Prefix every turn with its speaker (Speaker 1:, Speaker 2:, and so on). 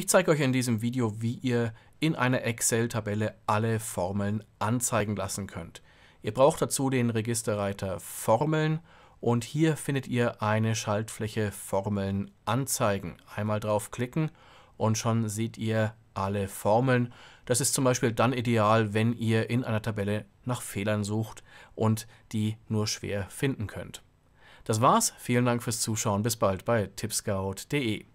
Speaker 1: Ich zeige euch in diesem Video, wie ihr in einer Excel-Tabelle alle Formeln anzeigen lassen könnt. Ihr braucht dazu den Registerreiter Formeln und hier findet ihr eine Schaltfläche Formeln anzeigen. Einmal draufklicken und schon seht ihr alle Formeln. Das ist zum Beispiel dann ideal, wenn ihr in einer Tabelle nach Fehlern sucht und die nur schwer finden könnt. Das war's, vielen Dank fürs Zuschauen, bis bald bei tipscout.de.